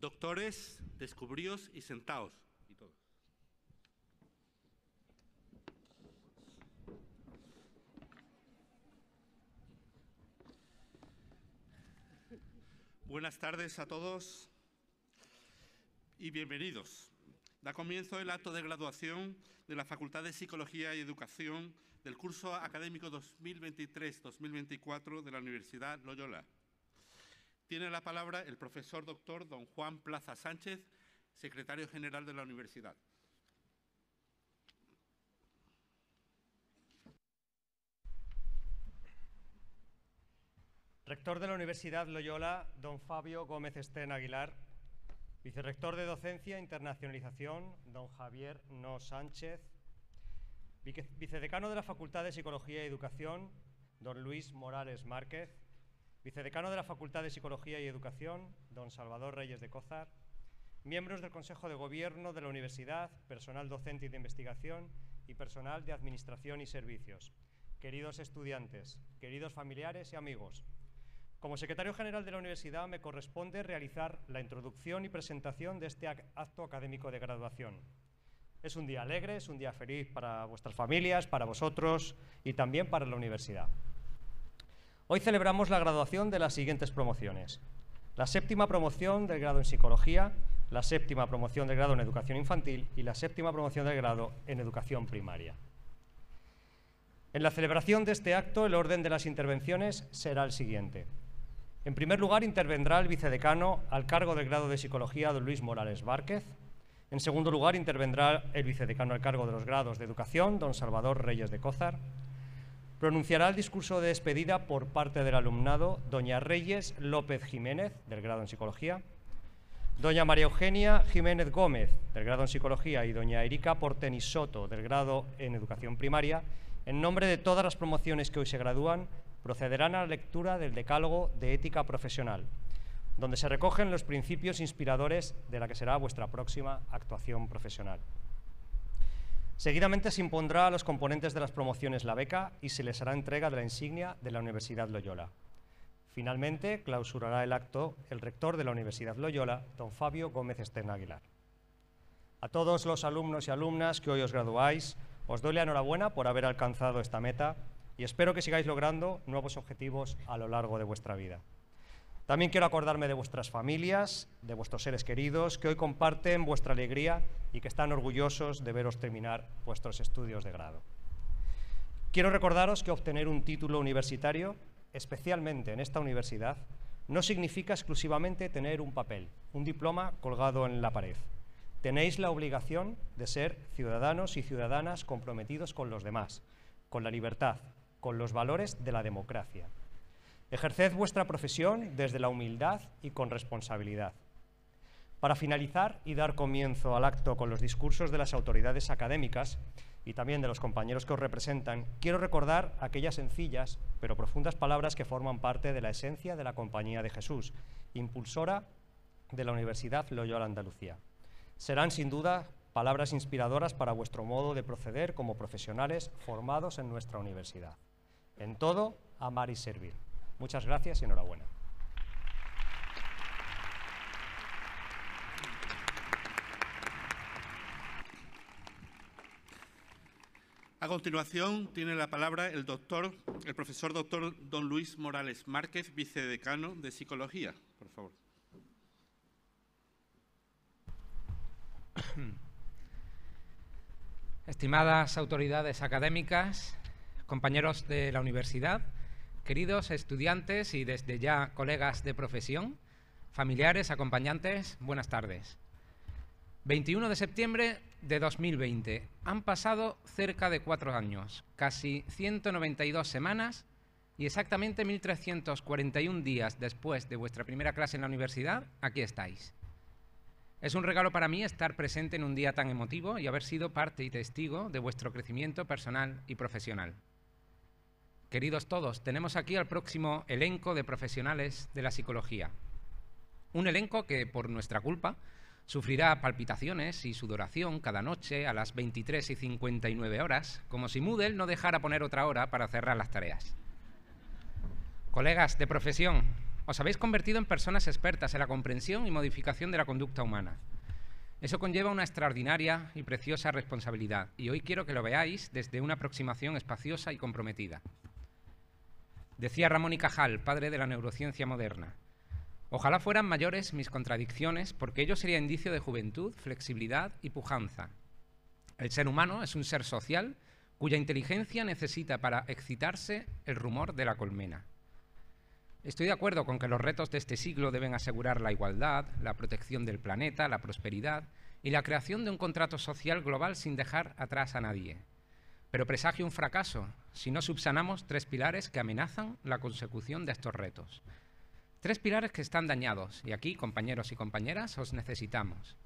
doctores, descubríos y sentaos. Y Buenas tardes a todos y bienvenidos. Da comienzo el acto de graduación de la Facultad de Psicología y Educación del curso académico 2023-2024 de la Universidad Loyola. Tiene la palabra el profesor doctor don Juan Plaza Sánchez, secretario general de la universidad. Rector de la Universidad Loyola, don Fabio Gómez Estén Aguilar. Vicerrector de Docencia e Internacionalización, don Javier No Sánchez. Vicedecano de la Facultad de Psicología y Educación, don Luis Morales Márquez vicedecano de la Facultad de Psicología y Educación, don Salvador Reyes de Cozar, miembros del Consejo de Gobierno de la Universidad, personal docente y de investigación y personal de administración y servicios, queridos estudiantes, queridos familiares y amigos. Como secretario general de la universidad me corresponde realizar la introducción y presentación de este acto académico de graduación. Es un día alegre, es un día feliz para vuestras familias, para vosotros y también para la universidad. Hoy celebramos la graduación de las siguientes promociones. La séptima promoción del grado en Psicología, la séptima promoción del grado en Educación Infantil y la séptima promoción del grado en Educación Primaria. En la celebración de este acto, el orden de las intervenciones será el siguiente. En primer lugar, intervendrá el vicedecano al cargo del grado de Psicología, don Luis Morales Várquez. En segundo lugar, intervendrá el vicedecano al cargo de los grados de Educación, don Salvador Reyes de Cózar. Pronunciará el discurso de despedida por parte del alumnado doña Reyes López Jiménez, del grado en Psicología, doña María Eugenia Jiménez Gómez, del grado en Psicología, y doña Erika Portenisoto, del grado en Educación Primaria, en nombre de todas las promociones que hoy se gradúan, procederán a la lectura del Decálogo de Ética Profesional, donde se recogen los principios inspiradores de la que será vuestra próxima actuación profesional. Seguidamente se impondrá a los componentes de las promociones la beca y se les hará entrega de la insignia de la Universidad Loyola. Finalmente, clausurará el acto el rector de la Universidad Loyola, don Fabio Gómez Estén Aguilar. A todos los alumnos y alumnas que hoy os graduáis, os doy la enhorabuena por haber alcanzado esta meta y espero que sigáis logrando nuevos objetivos a lo largo de vuestra vida. También quiero acordarme de vuestras familias, de vuestros seres queridos, que hoy comparten vuestra alegría y que están orgullosos de veros terminar vuestros estudios de grado. Quiero recordaros que obtener un título universitario, especialmente en esta universidad, no significa exclusivamente tener un papel, un diploma colgado en la pared. Tenéis la obligación de ser ciudadanos y ciudadanas comprometidos con los demás, con la libertad, con los valores de la democracia Ejerced vuestra profesión desde la humildad y con responsabilidad. Para finalizar y dar comienzo al acto con los discursos de las autoridades académicas y también de los compañeros que os representan, quiero recordar aquellas sencillas pero profundas palabras que forman parte de la esencia de la Compañía de Jesús, impulsora de la Universidad Loyola Andalucía. Serán sin duda palabras inspiradoras para vuestro modo de proceder como profesionales formados en nuestra universidad. En todo, amar y servir. Muchas gracias y enhorabuena. A continuación tiene la palabra el doctor, el profesor doctor don Luis Morales Márquez, vicedecano de Psicología. Por favor. Estimadas autoridades académicas, compañeros de la universidad, Queridos estudiantes y desde ya colegas de profesión, familiares, acompañantes, buenas tardes. 21 de septiembre de 2020. Han pasado cerca de cuatro años, casi 192 semanas y exactamente 1.341 días después de vuestra primera clase en la universidad, aquí estáis. Es un regalo para mí estar presente en un día tan emotivo y haber sido parte y testigo de vuestro crecimiento personal y profesional. Queridos todos, tenemos aquí al próximo elenco de profesionales de la psicología. Un elenco que, por nuestra culpa, sufrirá palpitaciones y sudoración cada noche a las 23 y 59 horas, como si Moodle no dejara poner otra hora para cerrar las tareas. Colegas de profesión, os habéis convertido en personas expertas en la comprensión y modificación de la conducta humana. Eso conlleva una extraordinaria y preciosa responsabilidad, y hoy quiero que lo veáis desde una aproximación espaciosa y comprometida. Decía Ramón y Cajal, padre de la neurociencia moderna, ojalá fueran mayores mis contradicciones porque ello sería indicio de juventud, flexibilidad y pujanza. El ser humano es un ser social cuya inteligencia necesita para excitarse el rumor de la colmena. Estoy de acuerdo con que los retos de este siglo deben asegurar la igualdad, la protección del planeta, la prosperidad y la creación de un contrato social global sin dejar atrás a nadie pero presagio un fracaso si no subsanamos tres pilares que amenazan la consecución de estos retos. Tres pilares que están dañados, y aquí, compañeros y compañeras, os necesitamos.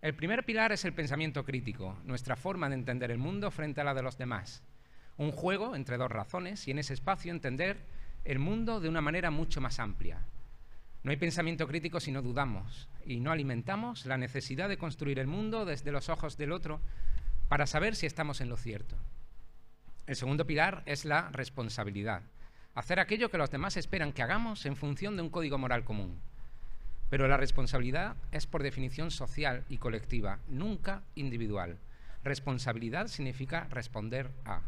El primer pilar es el pensamiento crítico, nuestra forma de entender el mundo frente a la de los demás. Un juego entre dos razones y en ese espacio entender el mundo de una manera mucho más amplia. No hay pensamiento crítico si no dudamos y no alimentamos la necesidad de construir el mundo desde los ojos del otro para saber si estamos en lo cierto. El segundo pilar es la responsabilidad, hacer aquello que los demás esperan que hagamos en función de un código moral común. Pero la responsabilidad es por definición social y colectiva, nunca individual. Responsabilidad significa responder a.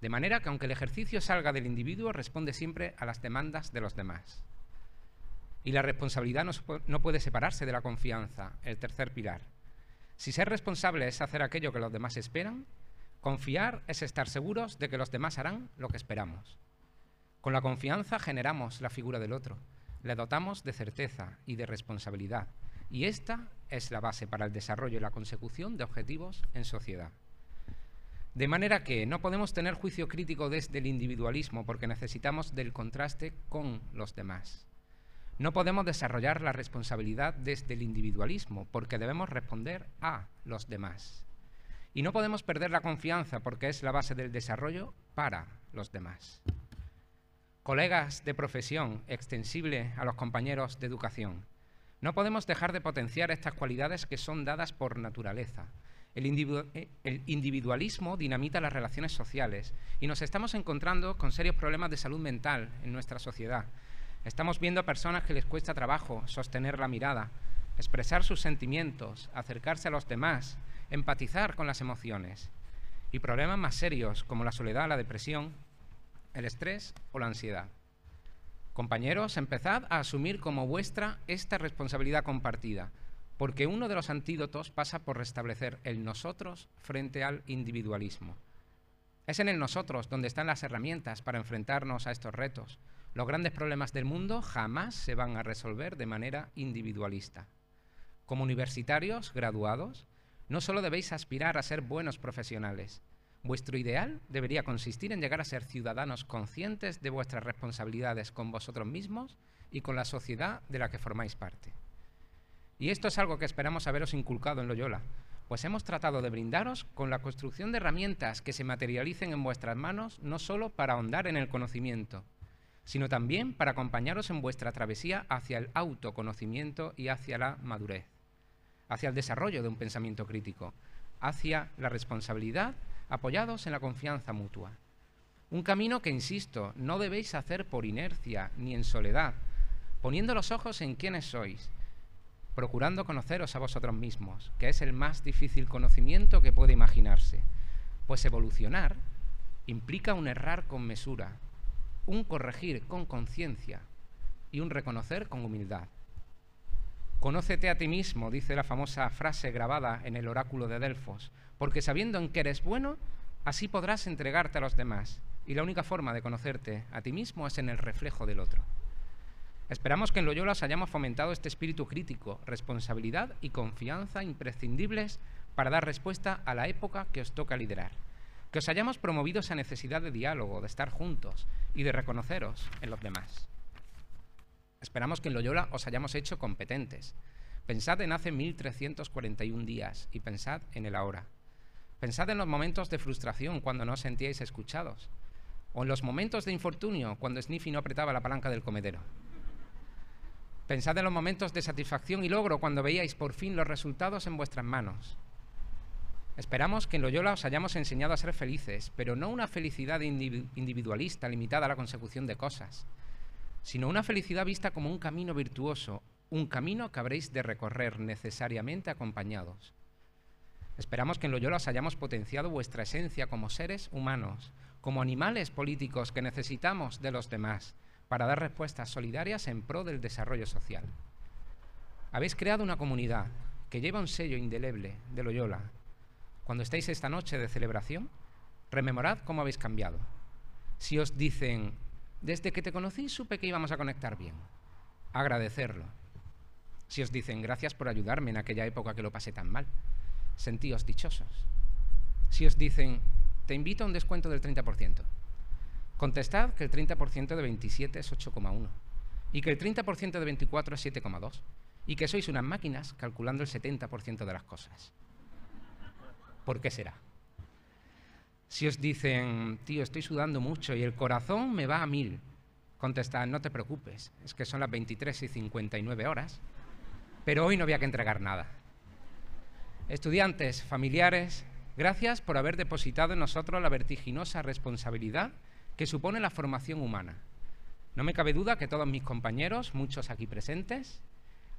De manera que aunque el ejercicio salga del individuo, responde siempre a las demandas de los demás. Y la responsabilidad no, puede separarse de la confianza, el tercer pilar. Si ser responsable es hacer aquello que los demás esperan, confiar es estar seguros de que los demás harán lo que esperamos. Con la confianza generamos la figura del otro, le dotamos de certeza y de responsabilidad, y esta es la base para el desarrollo y la consecución de objetivos en sociedad. De manera que no podemos tener juicio crítico desde el individualismo porque necesitamos del contraste con los demás. No podemos desarrollar la responsabilidad desde el individualismo, porque debemos responder a los demás. Y no podemos perder la confianza, porque es la base del desarrollo para los demás. Colegas de profesión, extensible a los compañeros de educación, no podemos dejar de potenciar estas cualidades que son dadas por naturaleza. El, eh, individualismo dinamita las relaciones sociales y nos estamos encontrando con serios problemas de salud mental en nuestra sociedad Estamos viendo a personas que les cuesta trabajo sostener la mirada, expresar sus sentimientos, acercarse a los demás, empatizar con las emociones y problemas más serios como la soledad, la depresión, el estrés o la ansiedad. Compañeros, empezad a asumir como vuestra esta responsabilidad compartida, porque uno de los antídotos pasa por restablecer el nosotros frente al individualismo. Es en el nosotros donde están las herramientas para enfrentarnos a estos retos, los grandes problemas del mundo jamás se van a resolver de manera individualista. Como universitarios graduados, no solo debéis aspirar a ser buenos profesionales, vuestro ideal debería consistir en llegar a ser ciudadanos conscientes de vuestras responsabilidades con vosotros mismos y con la sociedad de la que formáis parte. Y esto es algo que esperamos haberos inculcado en Loyola, pues hemos tratado de brindaros con la construcción de herramientas que se materialicen en vuestras manos no solo para ahondar en el conocimiento, sino también para acompañaros en vuestra travesía hacia el autoconocimiento y hacia la madurez, hacia el desarrollo de un pensamiento crítico, hacia la responsabilidad, apoyados en la confianza mutua. Un camino que, insisto, no debéis hacer por inercia ni en soledad, poniendo los ojos en quienes sois, procurando conoceros a vosotros mismos, que es el más difícil conocimiento que puede imaginarse, pues evolucionar implica un errar con mesura, un corregir con conciencia y un reconocer con humildad. Conócete a ti mismo, dice la famosa frase grabada en el oráculo de Delfos, porque sabiendo en qué eres bueno, así podrás entregarte a los demás. Y la única forma de conocerte a ti mismo es en el reflejo del otro. Esperamos que en os hayamos fomentado este espíritu crítico, responsabilidad y confianza imprescindibles para dar respuesta a la época que os toca liderar que os hayamos promovido esa necesidad de diálogo, de estar juntos y de reconoceros en los demás. Esperamos que en Loyola os hayamos hecho competentes. Pensad en hace 1341 días y pensad en el ahora. Pensad en los momentos de frustración cuando no os sentíais escuchados, o en los momentos de infortunio cuando Sniffy no apretaba la palanca del comedero. Pensad en los momentos de satisfacción y logro cuando veíais por fin los resultados en vuestras manos Esperamos que en Loyola os hayamos enseñado a ser felices, pero no una felicidad individualista limitada a la consecución de cosas, sino una felicidad vista como un camino virtuoso, un camino que habréis de recorrer necesariamente acompañados. Esperamos que en Loyola os hayamos potenciado vuestra esencia como seres humanos, como animales políticos que necesitamos de los demás para dar respuestas solidarias en pro del desarrollo social. Habéis creado una comunidad que lleva un sello indeleble de Loyola cuando estéis esta noche de celebración, rememorad cómo habéis cambiado. Si os dicen, desde que te conocí supe que íbamos a conectar bien, agradecerlo. Si os dicen, gracias por ayudarme en aquella época que lo pasé tan mal, sentíos dichosos. Si os dicen, te invito a un descuento del 30%, contestad que el 30% de 27 es 8,1 y que el 30% de 24 es 7,2 y que sois unas máquinas calculando el 70% de las cosas. ¿Por qué será? Si os dicen, tío, estoy sudando mucho y el corazón me va a mil, contestad, no te preocupes, es que son las 23 y 59 horas, pero hoy no había que entregar nada. Estudiantes, familiares, gracias por haber depositado en nosotros la vertiginosa responsabilidad que supone la formación humana. No me cabe duda que todos mis compañeros, muchos aquí presentes,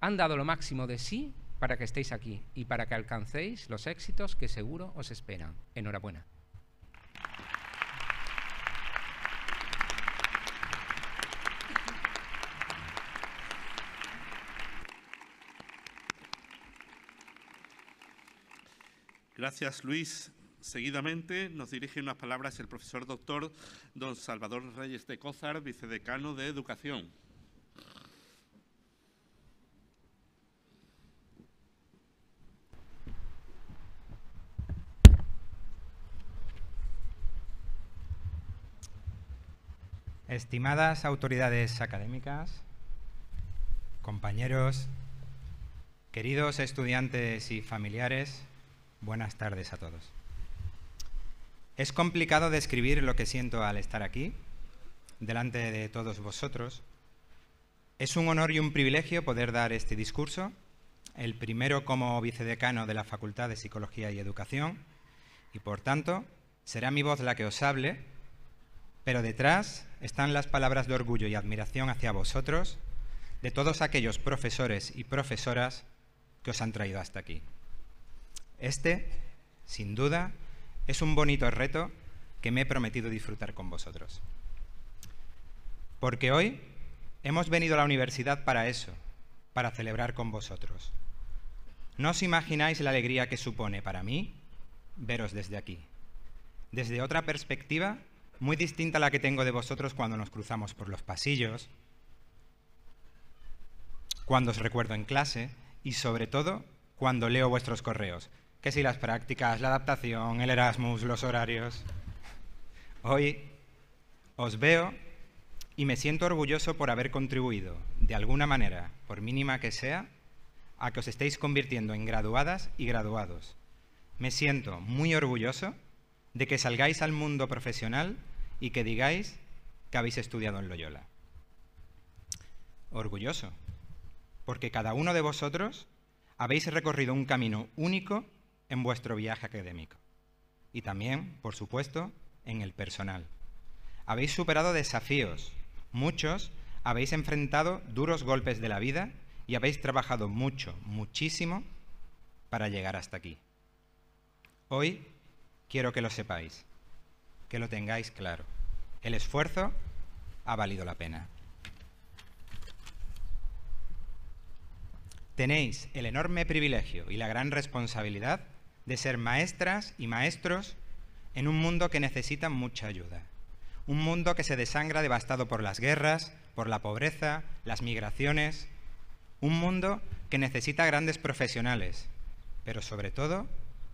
han dado lo máximo de sí para que estéis aquí y para que alcancéis los éxitos que seguro os esperan. Enhorabuena. Gracias, Luis. Seguidamente nos dirige unas palabras el profesor doctor don Salvador Reyes de Cózar, vicedecano de Educación. Estimadas autoridades académicas, compañeros, queridos estudiantes y familiares, buenas tardes a todos. Es complicado describir lo que siento al estar aquí, delante de todos vosotros. Es un honor y un privilegio poder dar este discurso, el primero como vicedecano de la Facultad de Psicología y Educación, y por tanto será mi voz la que os hable pero detrás están las palabras de orgullo y admiración hacia vosotros de todos aquellos profesores y profesoras que os han traído hasta aquí. Este, sin duda, es un bonito reto que me he prometido disfrutar con vosotros. Porque hoy hemos venido a la universidad para eso, para celebrar con vosotros. No os imagináis la alegría que supone para mí veros desde aquí, desde otra perspectiva muy distinta a la que tengo de vosotros cuando nos cruzamos por los pasillos, cuando os recuerdo en clase y sobre todo cuando leo vuestros correos, que si las prácticas, la adaptación, el Erasmus, los horarios. Hoy os veo y me siento orgulloso por haber contribuido, de alguna manera, por mínima que sea, a que os estéis convirtiendo en graduadas y graduados. Me siento muy orgulloso de que salgáis al mundo profesional y que digáis que habéis estudiado en Loyola. Orgulloso, porque cada uno de vosotros habéis recorrido un camino único en vuestro viaje académico y también, por supuesto, en el personal. Habéis superado desafíos, muchos habéis enfrentado duros golpes de la vida y habéis trabajado mucho, muchísimo para llegar hasta aquí. Hoy quiero que lo sepáis que lo tengáis claro. El esfuerzo ha valido la pena. Tenéis el enorme privilegio y la gran responsabilidad de ser maestras y maestros en un mundo que necesita mucha ayuda. Un mundo que se desangra devastado por las guerras, por la pobreza, las migraciones. Un mundo que necesita grandes profesionales, pero sobre todo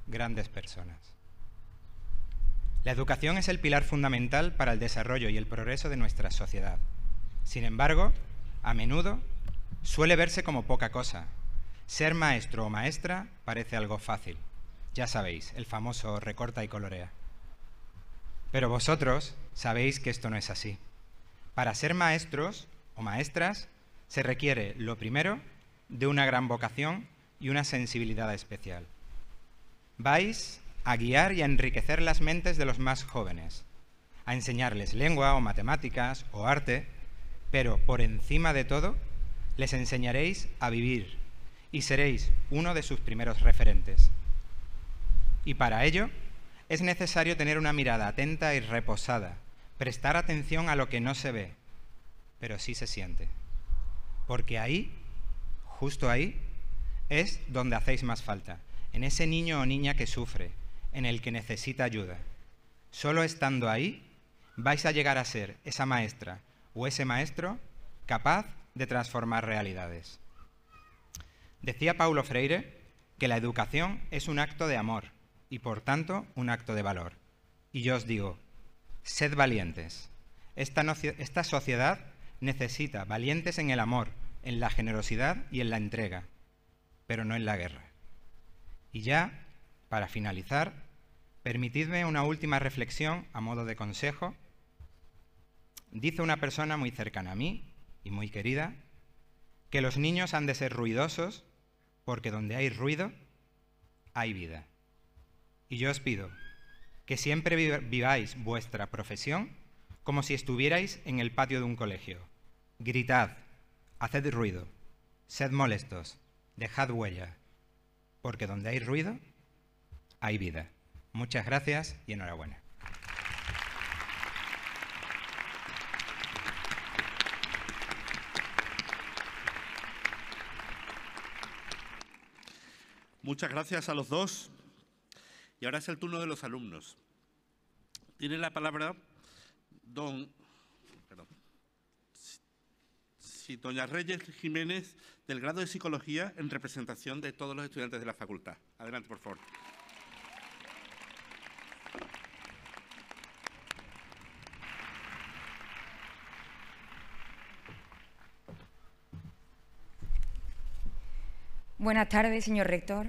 grandes personas. La educación es el pilar fundamental para el desarrollo y el progreso de nuestra sociedad. Sin embargo, a menudo suele verse como poca cosa. Ser maestro o maestra parece algo fácil. Ya sabéis, el famoso recorta y colorea. Pero vosotros sabéis que esto no es así. Para ser maestros o maestras se requiere, lo primero, de una gran vocación y una sensibilidad especial. Vais a guiar y a enriquecer las mentes de los más jóvenes, a enseñarles lengua o matemáticas o arte, pero por encima de todo, les enseñaréis a vivir y seréis uno de sus primeros referentes. Y para ello, es necesario tener una mirada atenta y reposada, prestar atención a lo que no se ve, pero sí se siente. Porque ahí, justo ahí, es donde hacéis más falta, en ese niño o niña que sufre, en el que necesita ayuda. Solo estando ahí vais a llegar a ser esa maestra o ese maestro capaz de transformar realidades. Decía Paulo Freire que la educación es un acto de amor y por tanto un acto de valor. Y yo os digo, sed valientes. Esta, esta sociedad necesita valientes en el amor, en la generosidad y en la entrega, pero no en la guerra. Y ya, para finalizar, Permitidme una última reflexión a modo de consejo. Dice una persona muy cercana a mí y muy querida que los niños han de ser ruidosos porque donde hay ruido hay vida. Y yo os pido que siempre viváis vuestra profesión como si estuvierais en el patio de un colegio. Gritad, haced ruido, sed molestos, dejad huella, porque donde hay ruido hay vida. Muchas gracias y enhorabuena. Muchas gracias a los dos. Y ahora es el turno de los alumnos. Tiene la palabra don, doña Reyes Jiménez, del grado de Psicología, en representación de todos los estudiantes de la facultad. Adelante, por favor. Buenas tardes, señor rector,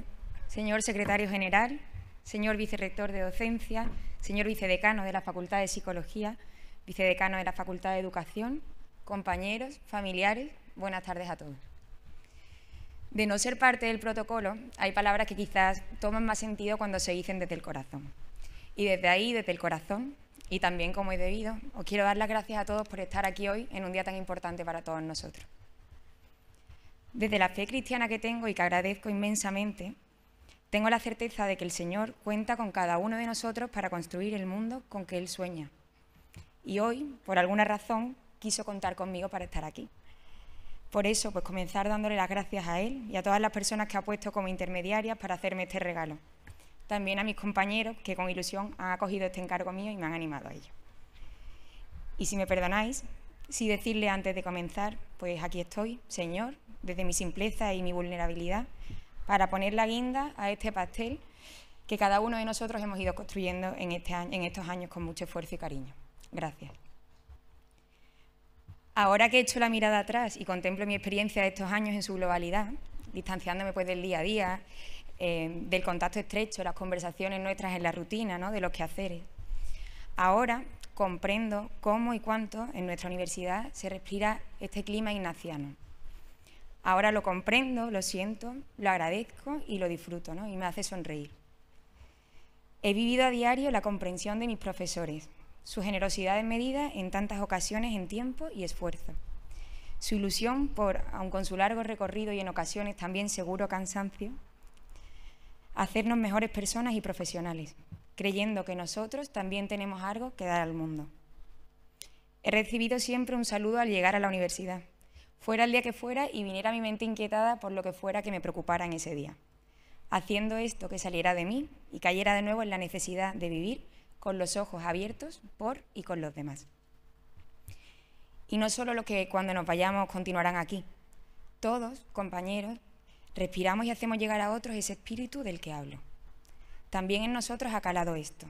señor secretario general, señor vicerrector de docencia, señor vicedecano de la Facultad de Psicología, vicedecano de la Facultad de Educación, compañeros, familiares, buenas tardes a todos. De no ser parte del protocolo, hay palabras que quizás toman más sentido cuando se dicen desde el corazón. Y desde ahí, desde el corazón, y también como es debido, os quiero dar las gracias a todos por estar aquí hoy en un día tan importante para todos nosotros. Desde la fe cristiana que tengo y que agradezco inmensamente, tengo la certeza de que el Señor cuenta con cada uno de nosotros para construir el mundo con que Él sueña. Y hoy, por alguna razón, quiso contar conmigo para estar aquí. Por eso, pues comenzar dándole las gracias a él y a todas las personas que ha puesto como intermediarias para hacerme este regalo. También a mis compañeros que con ilusión han acogido este encargo mío y me han animado a ello. Y si me perdonáis, si decirle antes de comenzar, pues aquí estoy, Señor, desde mi simpleza y mi vulnerabilidad, para poner la guinda a este pastel que cada uno de nosotros hemos ido construyendo este en, estos años con mucho esfuerzo y cariño. Gracias. Ahora que he hecho la mirada atrás y contemplo mi experiencia de estos años en su globalidad, distanciándome pues del día a día, eh, del contacto estrecho, las conversaciones nuestras en la rutina, de los quehaceres. Ahora comprendo cómo y cuánto en nuestra universidad se respira este clima ignaciano, Ahora lo comprendo, lo siento, lo agradezco y lo disfruto, ¿no? Y me hace sonreír. He vivido a diario la comprensión de mis profesores, su generosidad en medida en tantas ocasiones en tiempo y esfuerzo, su ilusión por, aun con su largo recorrido y en ocasiones también seguro cansancio, hacernos mejores personas y profesionales, creyendo que nosotros también tenemos algo que dar al mundo. He recibido siempre un saludo al llegar a la universidad, fuera el día que fuera y viniera mi mente inquietada por lo que fuera que me preocupara en ese día, haciendo esto que saliera de mí y cayera de nuevo en la necesidad de vivir con los ojos abiertos por y con los demás. Y no solo los que cuando nos vayamos continuarán aquí. Todos, compañeros, respiramos y hacemos llegar a otros ese espíritu del que hablo. También en nosotros ha calado esto,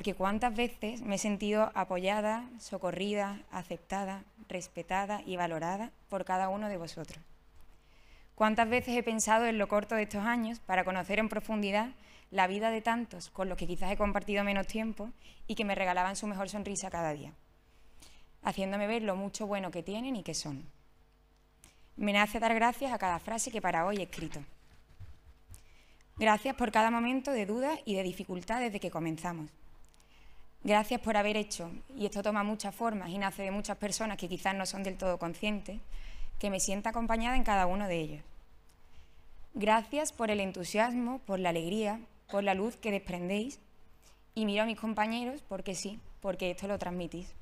porque cuántas veces me he sentido apoyada, socorrida, aceptada, respetada y valorada por cada uno de vosotros. Cuántas veces he pensado en lo corto de estos años para conocer en profundidad la vida de tantos con los que quizás he compartido menos tiempo y que me regalaban su mejor sonrisa cada día, haciéndome ver lo mucho bueno que tienen y que son. Me nace dar gracias a cada frase que para hoy he escrito. Gracias por cada momento de dudas y de dificultades desde que comenzamos Gracias por haber hecho, y esto toma muchas formas y nace de muchas personas que quizás no son del todo conscientes, que me sienta acompañada en cada uno de ellos. Gracias por el entusiasmo, por la alegría, por la luz que desprendéis. Y miro a mis compañeros porque sí, porque esto lo transmitís.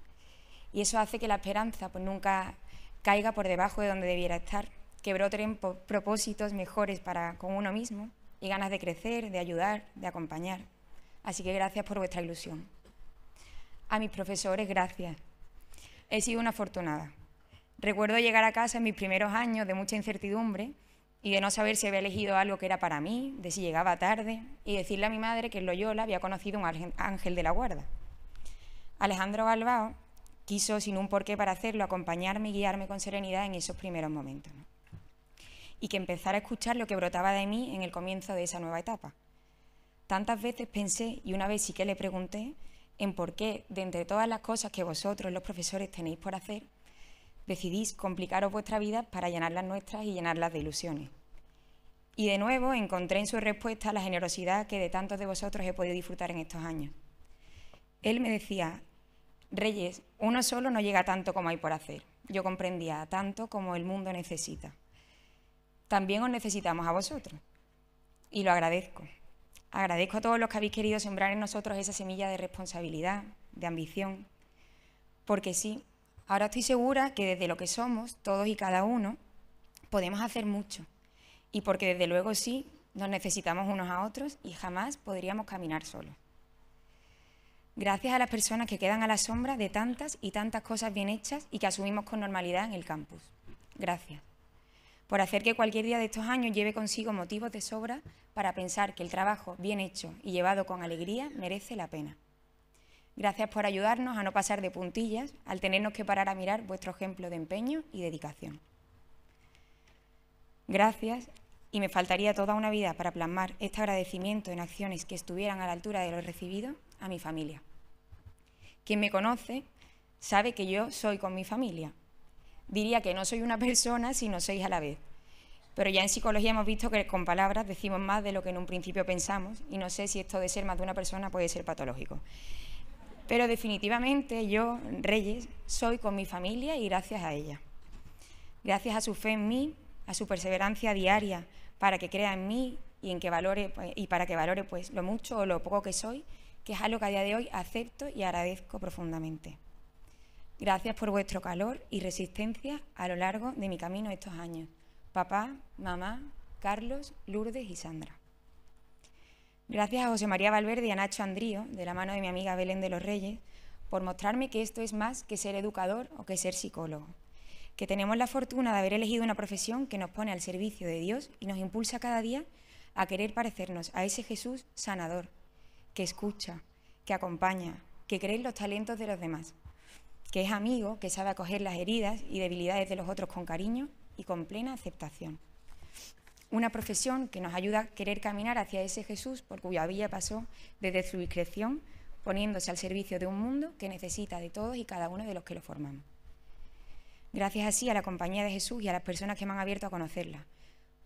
Y eso hace que la esperanza pues, nunca caiga por debajo de donde debiera estar, que broten propósitos mejores para con uno mismo y ganas de crecer, de ayudar, de acompañar. Así que gracias por vuestra ilusión. A mis profesores, gracias. He sido una afortunada. Recuerdo llegar a casa en mis primeros años de mucha incertidumbre y de no saber si había elegido algo que era para mí, de si llegaba tarde, y decirle a mi madre que en Loyola había conocido un ángel de la guarda. Alejandro Galbao quiso, sin un porqué para hacerlo, acompañarme y guiarme con serenidad en esos primeros momentos. Y que empezara a escuchar lo que brotaba de mí en el comienzo de esa nueva etapa. Tantas veces pensé, y una vez sí que le pregunté, en por qué, de entre todas las cosas que vosotros, los profesores, tenéis por hacer, decidís complicaros vuestra vida para llenar las nuestras y llenarlas de ilusiones. Y de nuevo encontré en su respuesta la generosidad que de tantos de vosotros he podido disfrutar en estos años. Él me decía, Reyes, uno solo no llega tanto como hay por hacer. Yo comprendía tanto como el mundo necesita. También os necesitamos a vosotros. Y lo agradezco. Agradezco a todos los que habéis querido sembrar en nosotros esa semilla de responsabilidad, de ambición, porque sí, ahora estoy segura que desde lo que somos, todos y cada uno, podemos hacer mucho, y porque desde luego sí, nos necesitamos unos a otros y jamás podríamos caminar solos. Gracias a las personas que quedan a la sombra de tantas y tantas cosas bien hechas y que asumimos con normalidad en el campus. Gracias por hacer que cualquier día de estos años lleve consigo motivos de sobra para pensar que el trabajo bien hecho y llevado con alegría merece la pena. Gracias por ayudarnos a no pasar de puntillas al tenernos que parar a mirar vuestro ejemplo de empeño y dedicación. Gracias y me faltaría toda una vida para plasmar este agradecimiento en acciones que estuvieran a la altura de lo recibido a mi familia. Quien me conoce sabe que yo soy con mi familia, diría que no soy una persona si no a la vez. Pero ya en psicología hemos visto que con palabras decimos más de lo que en un principio pensamos y no sé si esto de ser más de una persona puede ser patológico. Pero definitivamente yo, Reyes, soy con mi familia y gracias a ella. Gracias a su fe en mí, a su perseverancia diaria para que crea en mí y, en que valore, pues, y para que valore pues, lo mucho o lo poco que soy, que es algo que a día de hoy acepto y agradezco profundamente. Gracias por vuestro calor y resistencia a lo largo de mi camino estos años. Papá, mamá, Carlos, Lourdes y Sandra. Gracias a José María Valverde y a Nacho Andrío, de la mano de mi amiga Belén de los Reyes, por mostrarme que esto es más que ser educador o que ser psicólogo, que tenemos la fortuna de haber elegido una profesión que nos pone al servicio de Dios y nos impulsa cada día a querer parecernos a ese Jesús sanador, que escucha, que acompaña, que cree en los talentos de los demás que es amigo, que sabe acoger las heridas y debilidades de los otros con cariño y con plena aceptación. Una profesión que nos ayuda a querer caminar hacia ese Jesús por cuya vía pasó desde su discreción, poniéndose al servicio de un mundo que necesita de todos y cada uno de los que lo formamos. Gracias así a la compañía de Jesús y a las personas que me han abierto a conocerla,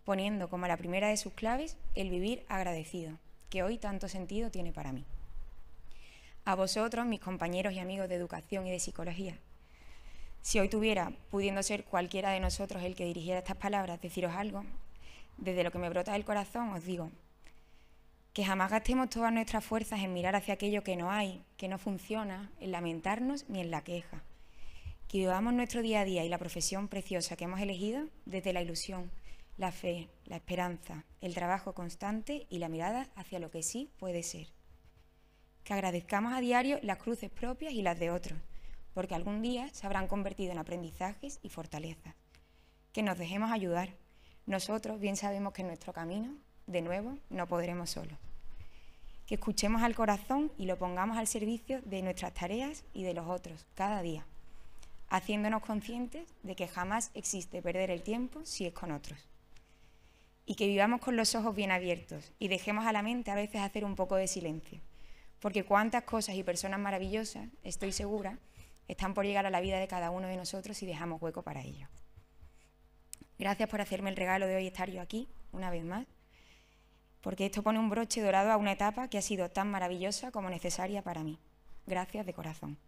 poniendo como la primera de sus claves el vivir agradecido, que hoy tanto sentido tiene para mí a vosotros, mis compañeros y amigos de educación y de psicología. Si hoy tuviera, pudiendo ser cualquiera de nosotros el que dirigiera estas palabras, deciros algo, desde lo que me brota del corazón os digo, que jamás gastemos todas nuestras fuerzas en mirar hacia aquello que no hay, que no funciona, en lamentarnos ni en la queja. Que vivamos nuestro día a día y la profesión preciosa que hemos elegido desde la ilusión, la fe, la esperanza, el trabajo constante y la mirada hacia lo que sí puede ser que agradezcamos a diario las cruces propias y las de otros, porque algún día se habrán convertido en aprendizajes y fortalezas. Que nos dejemos ayudar. Nosotros bien sabemos que en nuestro camino, de nuevo, no podremos solos. Que escuchemos al corazón y lo pongamos al servicio de nuestras tareas y de los otros cada día, haciéndonos conscientes de que jamás existe perder el tiempo si es con otros. Y que vivamos con los ojos bien abiertos y dejemos a la mente a veces hacer un poco de silencio porque cuántas cosas y personas maravillosas, estoy segura, están por llegar a la vida de cada uno de nosotros si dejamos hueco para ello. Gracias por hacerme el regalo de hoy estar yo aquí, una vez más, porque esto pone un broche dorado a una etapa que ha sido tan maravillosa como necesaria para mí. Gracias de corazón.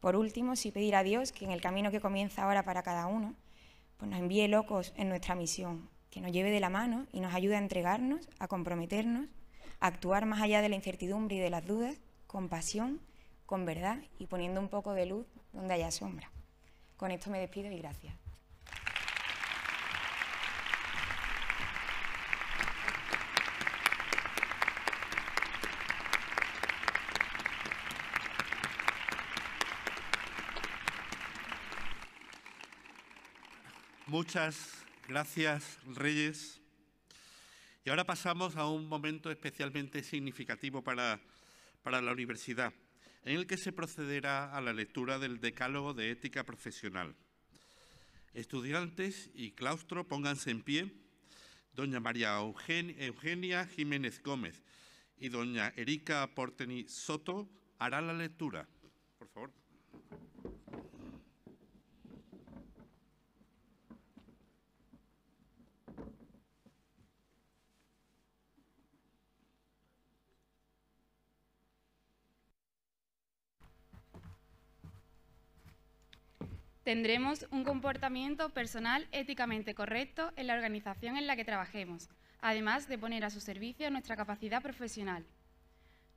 Por último, sí pedir a Dios que en el camino que comienza ahora para cada uno, pues nos envíe locos en nuestra misión, que nos lleve de la mano y nos ayude a entregarnos, a comprometernos actuar más allá de la incertidumbre y de las dudas, con pasión, con verdad y poniendo un poco de luz donde haya sombra. Con esto me despido y gracias. Muchas gracias, Reyes. Y ahora pasamos a un momento especialmente significativo para, para la universidad, en el que se procederá a la lectura del Decálogo de Ética Profesional. Estudiantes y claustro, pónganse en pie. Doña María Eugenia Jiménez Gómez y doña Erika Porteni Soto harán la lectura. Por favor. Tendremos un comportamiento personal éticamente correcto en la organización en la que trabajemos, además de poner a su servicio nuestra capacidad profesional.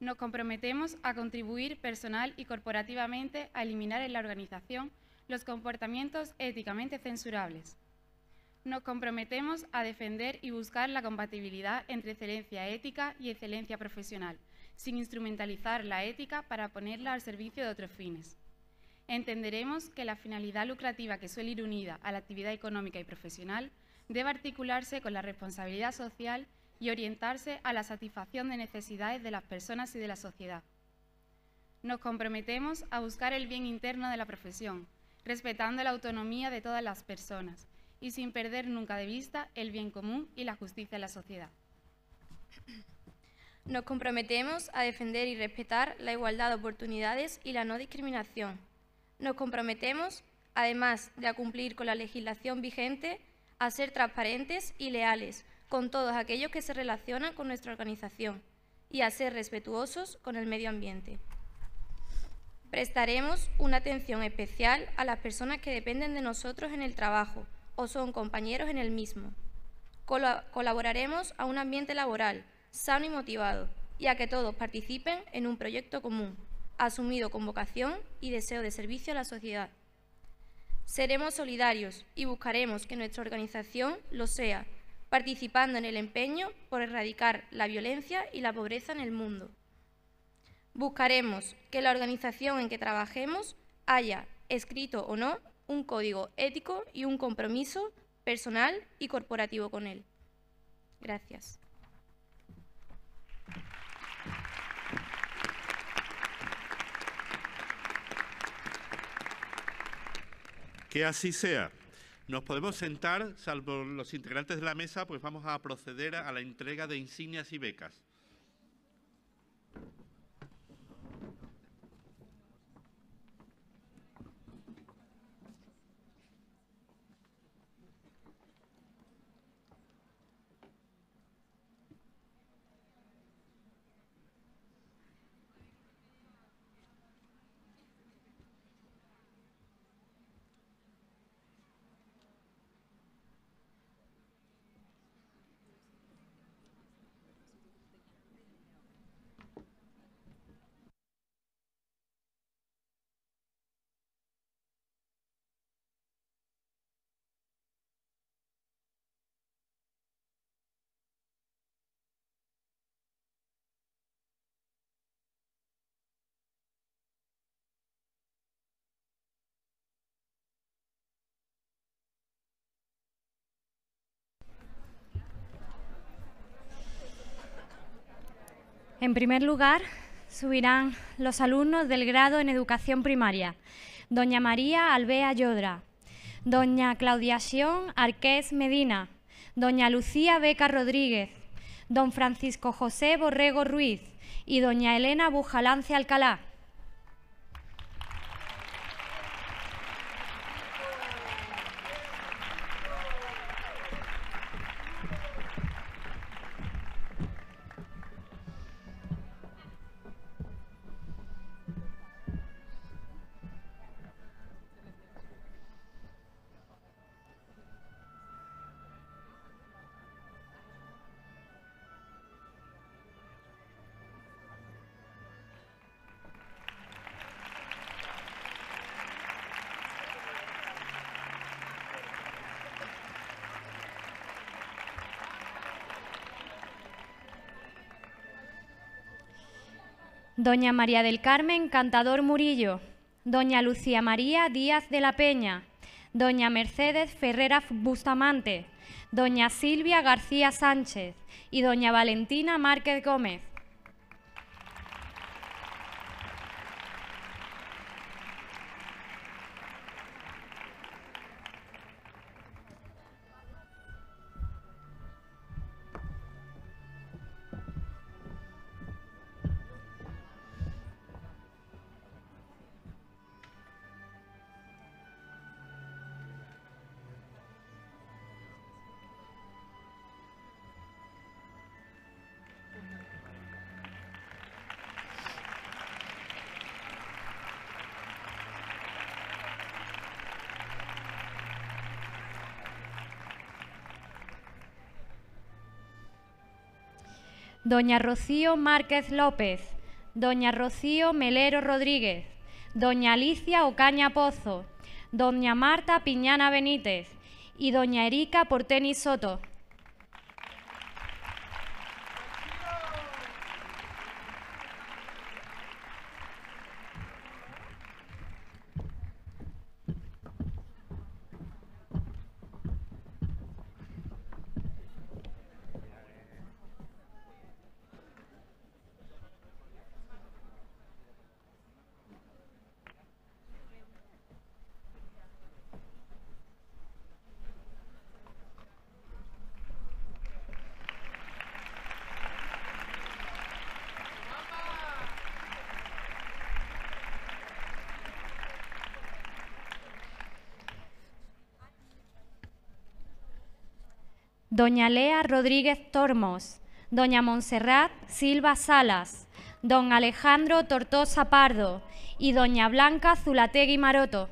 Nos comprometemos a contribuir personal y corporativamente a eliminar en la organización los comportamientos éticamente censurables. Nos comprometemos a defender y buscar la compatibilidad entre excelencia ética y excelencia profesional, sin instrumentalizar la ética para ponerla al servicio de otros fines entenderemos que la finalidad lucrativa que suele ir unida a la actividad económica y profesional debe articularse con la responsabilidad social y orientarse a la satisfacción de necesidades de las personas y de la sociedad. Nos comprometemos a buscar el bien interno de la profesión, respetando la autonomía de todas las personas y sin perder nunca de vista el bien común y la justicia de la sociedad. Nos comprometemos a defender y respetar la igualdad de oportunidades y la no discriminación, nos comprometemos, además de a cumplir con la legislación vigente, a ser transparentes y leales con todos aquellos que se relacionan con nuestra organización y a ser respetuosos con el medio ambiente. Prestaremos una atención especial a las personas que dependen de nosotros en el trabajo o son compañeros en el mismo. colaboraremos a un ambiente laboral sano y motivado y a que todos participen en un proyecto común, asumido con vocación y deseo de servicio a la sociedad. Seremos solidarios y buscaremos que nuestra organización lo sea, participando en el empeño por erradicar la violencia y la pobreza en el mundo. Buscaremos que la organización en que trabajemos haya, escrito o no, un código ético y un compromiso personal y corporativo con él. Gracias. Que así sea. Nos podemos sentar, salvo los integrantes de la mesa, pues vamos a proceder a la entrega de insignias y becas. En primer lugar, subirán los alumnos del grado en educación primaria. Doña María Alvea Llodra, Doña Claudia Sion Arqués Medina, Doña Lucía Beca Rodríguez, Don Francisco José Borrego Ruiz y Doña Elena Bujalance Alcalá. Doña María del Carmen Cantador Murillo, Doña Lucía María Díaz de la Peña, Doña Mercedes Ferrera Bustamante, Doña Silvia García Sánchez y Doña Valentina Márquez Gómez. doña Rocío Márquez López, doña Rocío Melero Rodríguez, doña Alicia Ocaña Pozo, doña Marta Piñana Benítez y doña Erika Porteni Soto. doña Lea Rodríguez Tormos, doña Monserrat Silva Salas, don Alejandro Tortosa Pardo y doña Blanca Zulategui Maroto.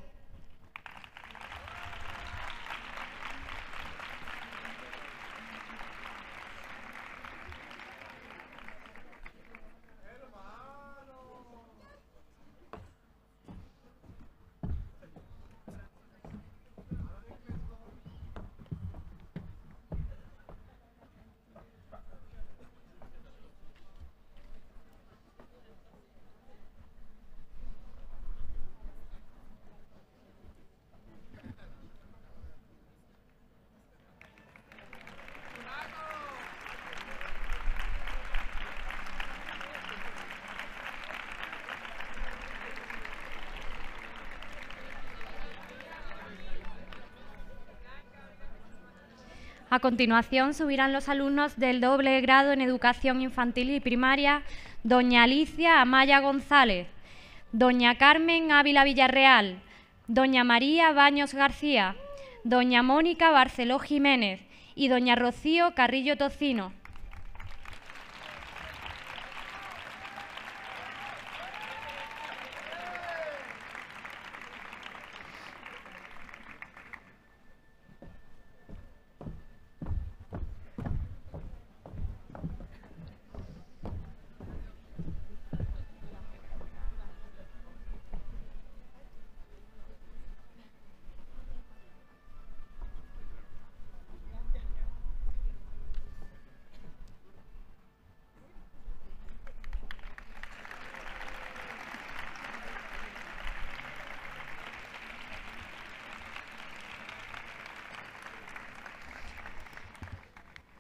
A continuación subirán los alumnos del doble grado en Educación Infantil y Primaria, doña Alicia Amaya González, doña Carmen Ávila Villarreal, doña María Baños García, doña Mónica Barceló Jiménez y doña Rocío Carrillo Tocino.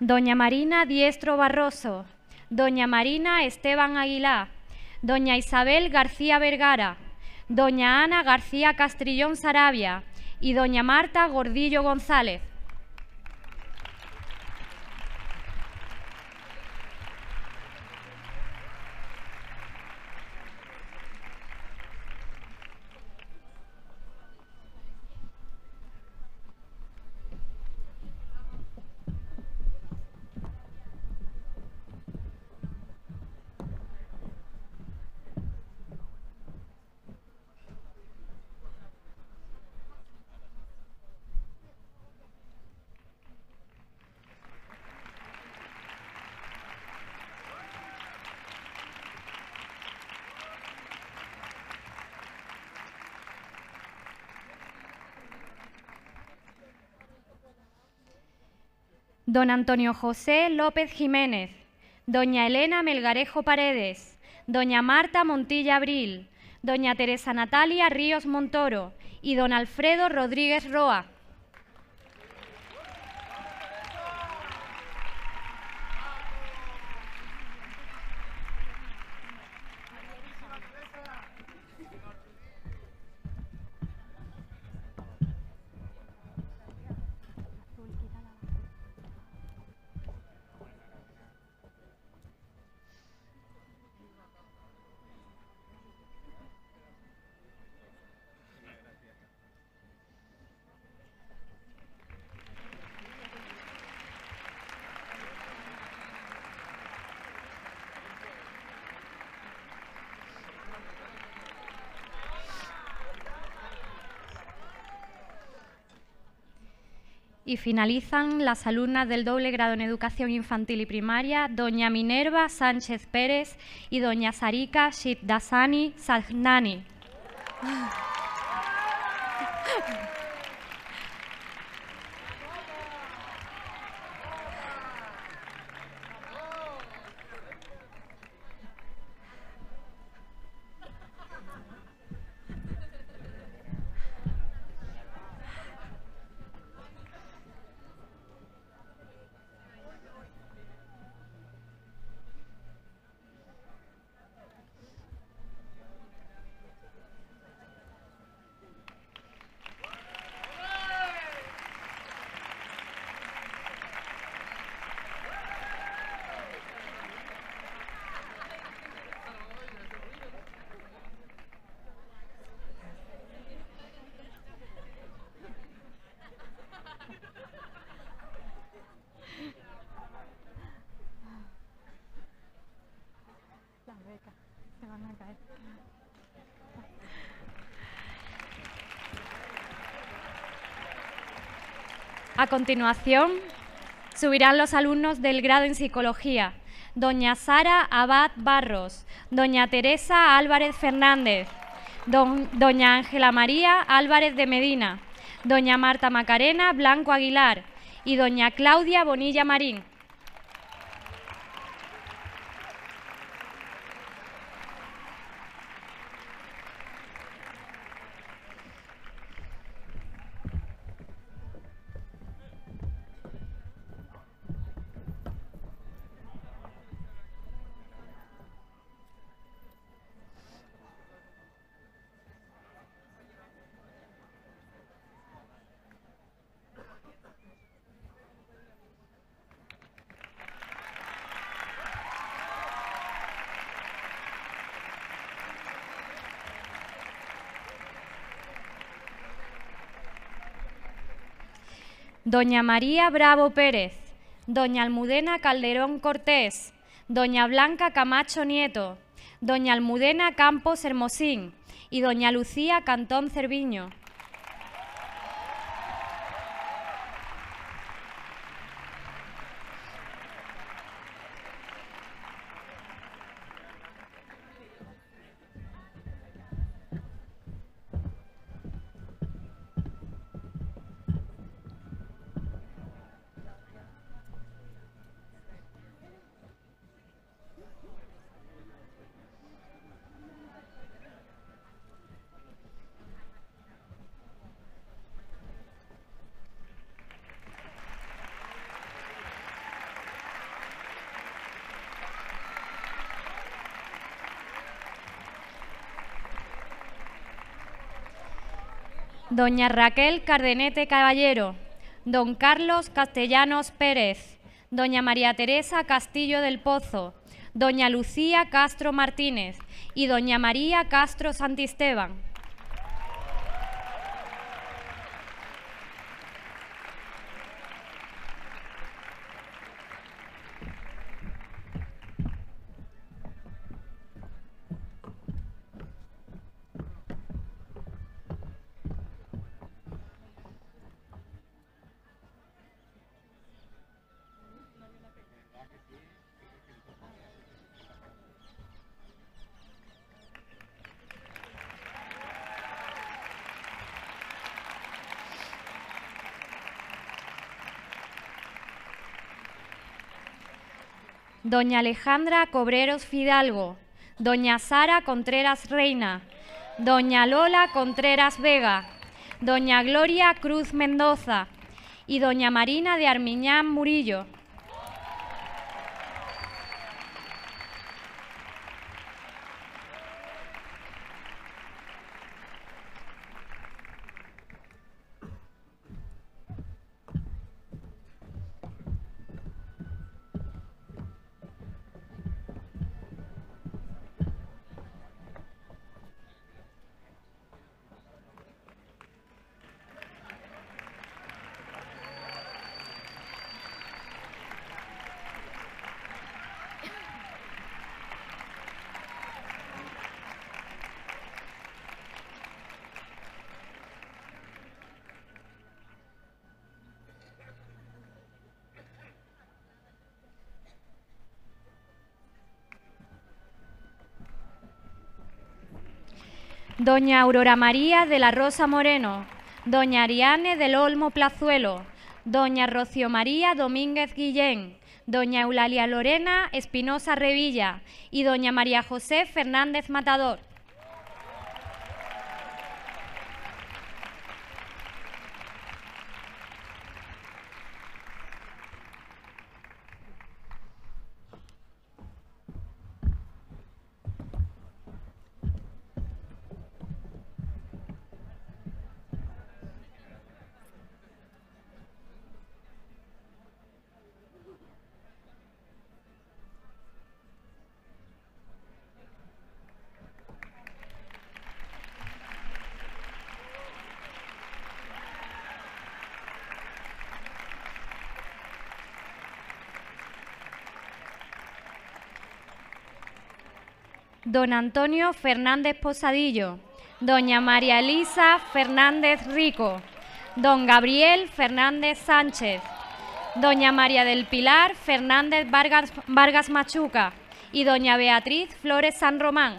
Doña Marina Diestro Barroso, Doña Marina Esteban Aguilar, Doña Isabel García Vergara, Doña Ana García Castrillón Sarabia y Doña Marta Gordillo González. don Antonio José López Jiménez, doña Elena Melgarejo Paredes, doña Marta Montilla Abril, doña Teresa Natalia Ríos Montoro y don Alfredo Rodríguez Roa. y finalizan las alumnas del doble grado en educación infantil y primaria, doña Minerva Sánchez Pérez y doña Sarika Shibdasani Sagnani. A continuación, subirán los alumnos del grado en Psicología, doña Sara Abad Barros, doña Teresa Álvarez Fernández, doña Ángela María Álvarez de Medina, doña Marta Macarena Blanco Aguilar y doña Claudia Bonilla Marín. doña María Bravo Pérez, doña Almudena Calderón Cortés, doña Blanca Camacho Nieto, doña Almudena Campos Hermosín y doña Lucía Cantón Cerviño. doña Raquel Cardenete Caballero, don Carlos Castellanos Pérez, doña María Teresa Castillo del Pozo, doña Lucía Castro Martínez y doña María Castro Santisteban. doña Alejandra Cobreros Fidalgo, doña Sara Contreras Reina, doña Lola Contreras Vega, doña Gloria Cruz Mendoza y doña Marina de Armiñán Murillo. doña Aurora María de la Rosa Moreno, doña Ariane del Olmo Plazuelo, doña Rocío María Domínguez Guillén, doña Eulalia Lorena Espinosa Revilla y doña María José Fernández Matador. don Antonio Fernández Posadillo, doña María Elisa Fernández Rico, don Gabriel Fernández Sánchez, doña María del Pilar Fernández Vargas, Vargas Machuca y doña Beatriz Flores San Román.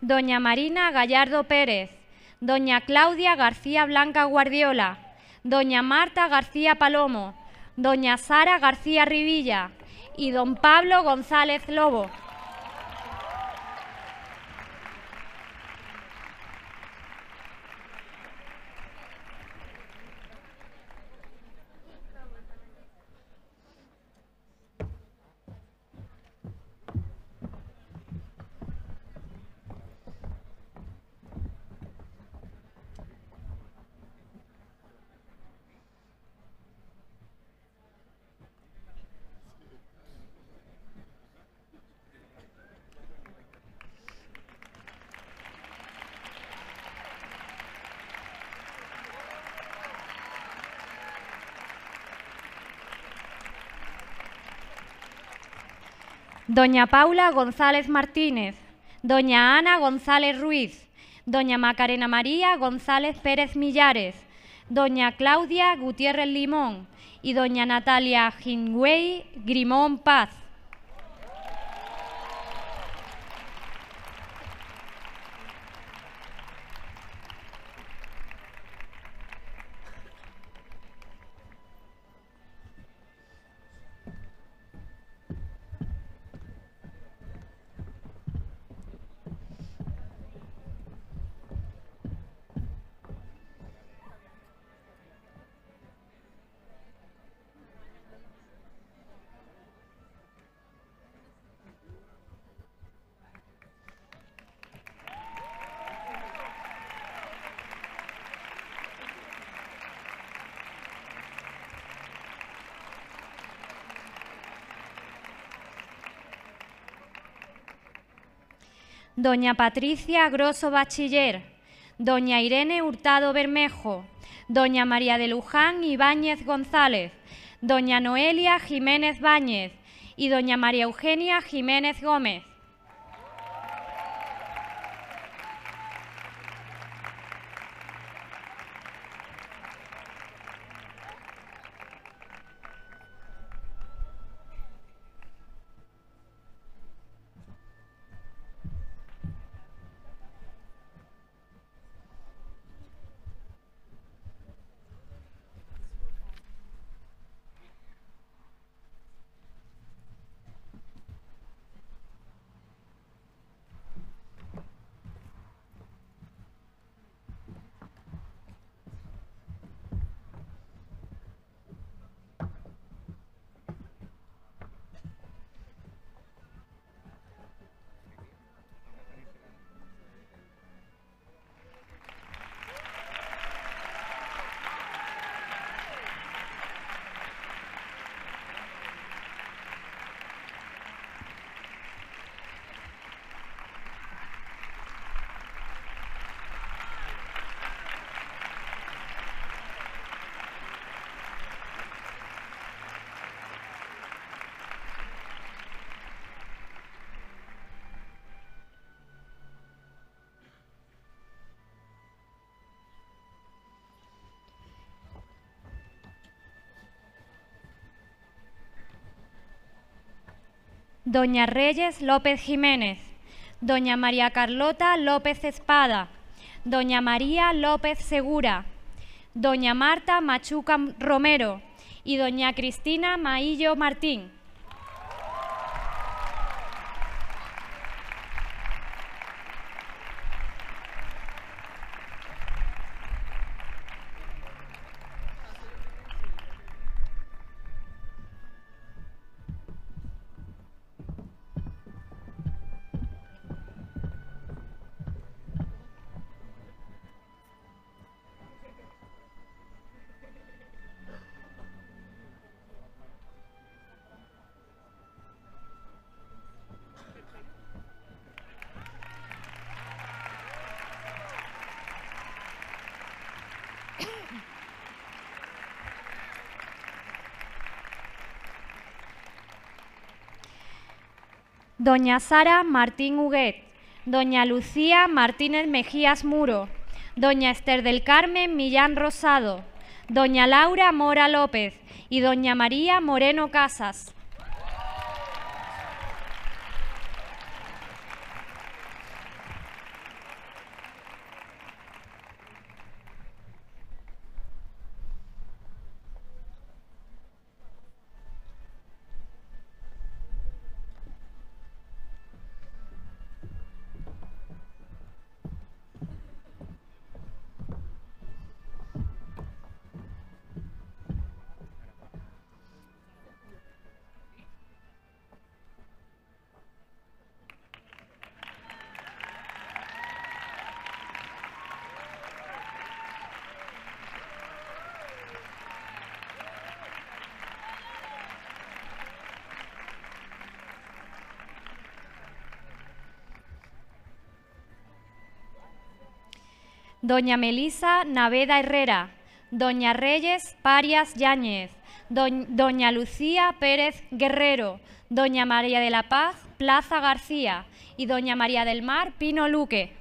doña Marina Gallardo Pérez, doña Claudia García Blanca Guardiola, doña Marta García Palomo, doña Sara García Rivilla y don Pablo González Lobo. Doña Paula González Martínez, Doña Ana González Ruiz, Doña Macarena María González Pérez Millares, Doña Claudia Gutiérrez Limón y Doña Natalia Gingüey Grimón Paz. doña Patricia Grosso Bachiller, doña Irene Hurtado Bermejo, doña María de Luján Ibáñez González, doña Noelia Jiménez Báñez y doña María Eugenia Jiménez Gómez. doña Reyes López Jiménez, doña María Carlota López Espada, doña María López Segura, doña Marta Machuca Romero y doña Cristina Maillo Martín. doña Sara Martín Huguet, doña Lucía Martínez Mejías Muro, doña Esther del Carmen Millán Rosado, doña Laura Mora López y doña María Moreno Casas. doña Melisa Naveda Herrera, doña Reyes Parias Yáñez, doña Lucía Pérez Guerrero, doña María de la Paz Plaza García y doña María del Mar Pino Luque.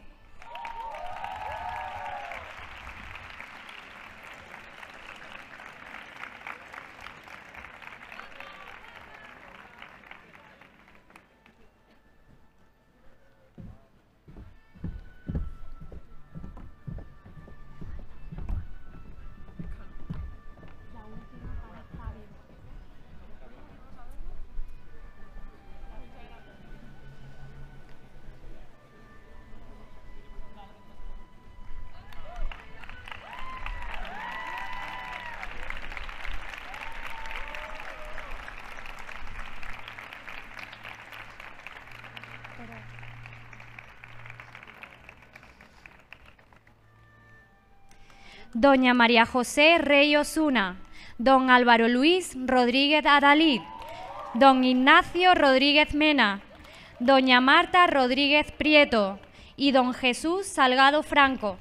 doña María José Rey Osuna, don Álvaro Luis Rodríguez Adalid, don Ignacio Rodríguez Mena, doña Marta Rodríguez Prieto y don Jesús Salgado Franco.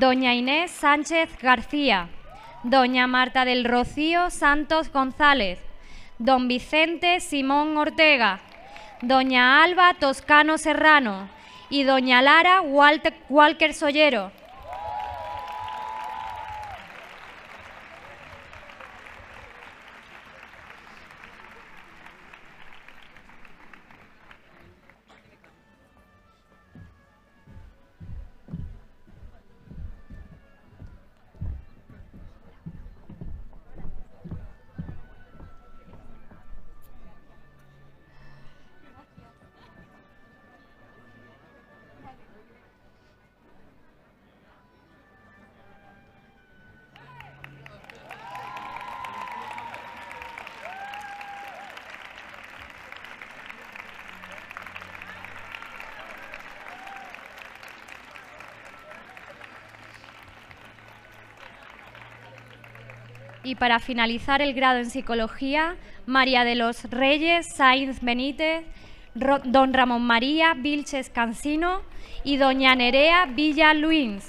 doña Inés Sánchez García, doña Marta del Rocío Santos González, don Vicente Simón Ortega, doña Alba Toscano Serrano y doña Lara Walker Sollero. Y para finalizar el grado en Psicología, María de los Reyes, Sainz Benítez, Don Ramón María Vilches Cancino y Doña Nerea Villa Luins.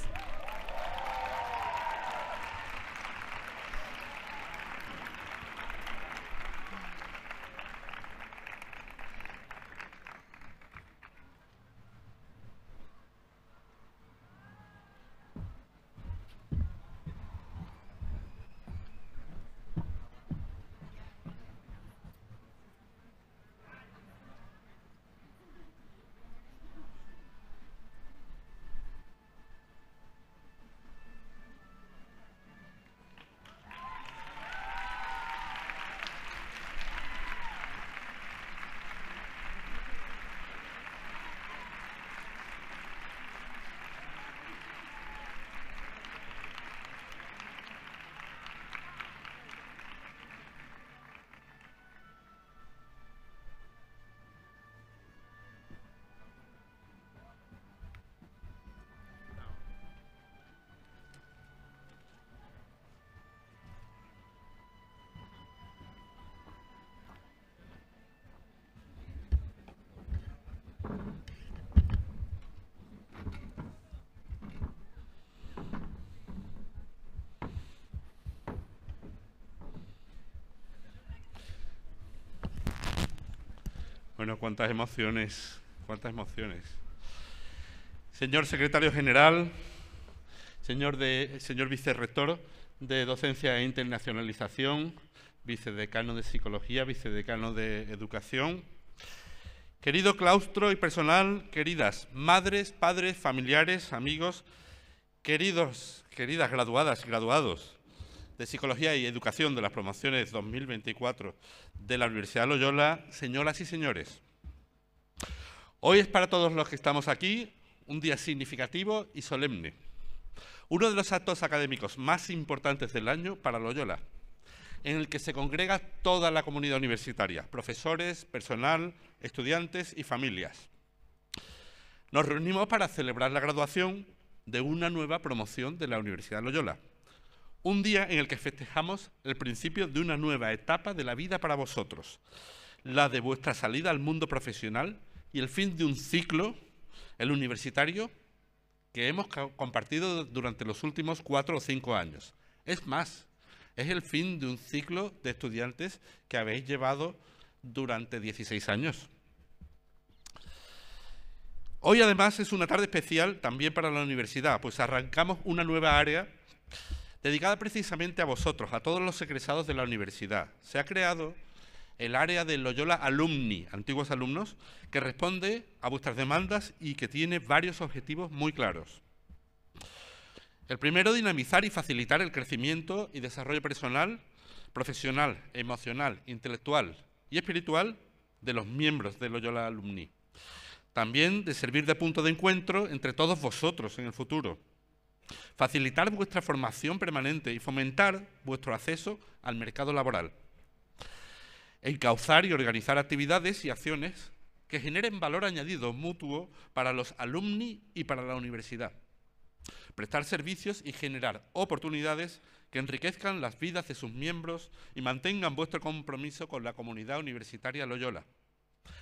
Bueno, cuántas emociones, cuántas emociones. Señor secretario general, señor, de, señor vicerrector de Docencia e Internacionalización, vicedecano de Psicología, vicedecano de Educación, querido claustro y personal, queridas madres, padres, familiares, amigos, queridos, queridas graduadas y graduados, de Psicología y Educación de las Promociones 2024 de la Universidad Loyola, señoras y señores. Hoy es para todos los que estamos aquí un día significativo y solemne. Uno de los actos académicos más importantes del año para Loyola, en el que se congrega toda la comunidad universitaria, profesores, personal, estudiantes y familias. Nos reunimos para celebrar la graduación de una nueva promoción de la Universidad Loyola un día en el que festejamos el principio de una nueva etapa de la vida para vosotros, la de vuestra salida al mundo profesional y el fin de un ciclo, el universitario, que hemos compartido durante los últimos cuatro o cinco años. Es más, es el fin de un ciclo de estudiantes que habéis llevado durante 16 años. Hoy además es una tarde especial también para la universidad, pues arrancamos una nueva área dedicada precisamente a vosotros, a todos los egresados de la universidad. Se ha creado el área de Loyola Alumni, antiguos alumnos, que responde a vuestras demandas y que tiene varios objetivos muy claros. El primero, dinamizar y facilitar el crecimiento y desarrollo personal, profesional, emocional, intelectual y espiritual de los miembros de Loyola Alumni. También de servir de punto de encuentro entre todos vosotros en el futuro, facilitar vuestra formación permanente y fomentar vuestro acceso al mercado laboral, encauzar y organizar actividades y acciones que generen valor añadido mutuo para los alumni y para la universidad, prestar servicios y generar oportunidades que enriquezcan las vidas de sus miembros y mantengan vuestro compromiso con la comunidad universitaria Loyola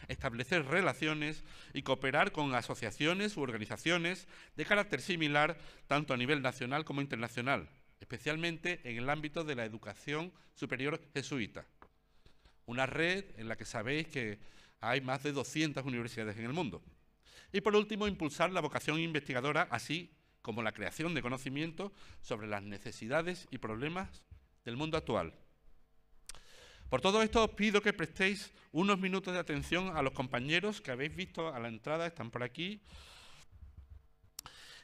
establecer relaciones y cooperar con asociaciones u organizaciones de carácter similar tanto a nivel nacional como internacional, especialmente en el ámbito de la educación superior jesuita. Una red en la que sabéis que hay más de 200 universidades en el mundo. Y por último, impulsar la vocación investigadora, así como la creación de conocimiento sobre las necesidades y problemas del mundo actual. Por todo esto os pido que prestéis unos minutos de atención a los compañeros que habéis visto a la entrada, están por aquí,